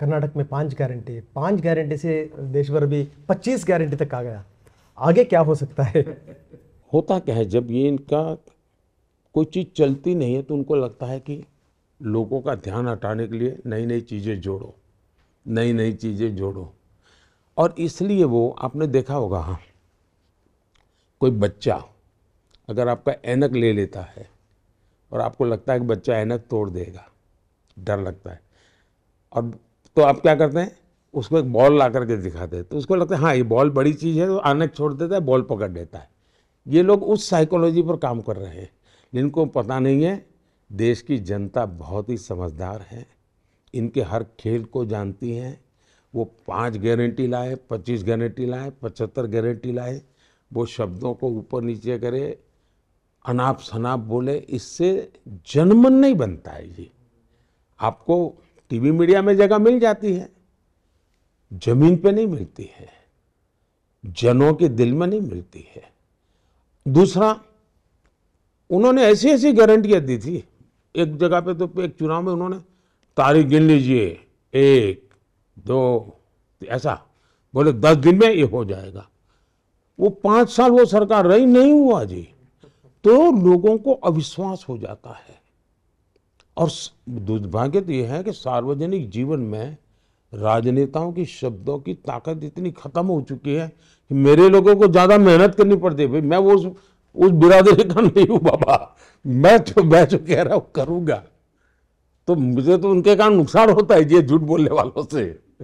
कर्नाटक में पाँच गारंटी पाँच गारंटी से देश भर भी पच्चीस गारंटी तक आ गया आगे क्या हो सकता है होता क्या है जब ये इनका कोई चीज़ चलती नहीं है तो उनको लगता है कि लोगों का ध्यान हटाने के लिए नई नई चीज़ें जोड़ो नई नई चीज़ें जोड़ो और इसलिए वो आपने देखा होगा हाँ कोई बच्चा अगर आपका एनक ले लेता है और आपको लगता है कि बच्चा एनक तोड़ देगा डर लगता है और तो आप क्या करते हैं उसको एक बॉल ला करके दिखाते हैं तो उसको लगता है हाँ ये बॉल बड़ी चीज़ है तो आनक छोड़ देता है बॉल पकड़ लेता है ये लोग उस साइकोलॉजी पर काम कर रहे हैं जिनको पता नहीं है देश की जनता बहुत ही समझदार है इनके हर खेल को जानती हैं वो पाँच गारंटी लाए पच्चीस गारंटी लाए पचहत्तर गारंटी लाए वो शब्दों को ऊपर नीचे करे अनाप शनाप बोले इससे जनमन नहीं बनता है ये आपको टीवी मीडिया में जगह मिल जाती है जमीन पे नहीं मिलती है जनों के दिल में नहीं मिलती है दूसरा उन्होंने ऐसी ऐसी गारंटियां दी थी एक जगह पे तो एक चुनाव में उन्होंने तारीख गिन लीजिए एक दो ऐसा बोले दस दिन में ये हो जाएगा वो पांच साल वो सरकार रही नहीं हुआ जी तो लोगों को अविश्वास हो जाता है और दुर्भाग्य तो यह है कि सार्वजनिक जीवन में राजनेताओं की शब्दों की ताकत इतनी ख़त्म हो चुकी है कि मेरे लोगों को ज़्यादा मेहनत करनी पड़ती है भाई मैं वो उस उस बिरादरी का नहीं हूँ बाबा मैं जो मैं जो कह रहा हूँ करूँगा तो मुझे तो उनके कारण नुकसान होता है ये झूठ बोलने वालों से